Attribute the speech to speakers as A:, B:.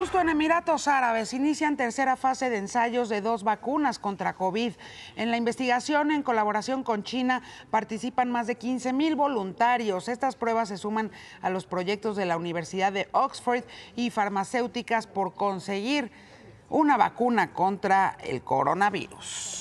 A: Justo en Emiratos Árabes inician tercera fase de ensayos de dos vacunas contra COVID. En la investigación, en colaboración con China, participan más de 15 mil voluntarios. Estas pruebas se suman a los proyectos de la Universidad de Oxford y farmacéuticas por conseguir una vacuna contra el coronavirus.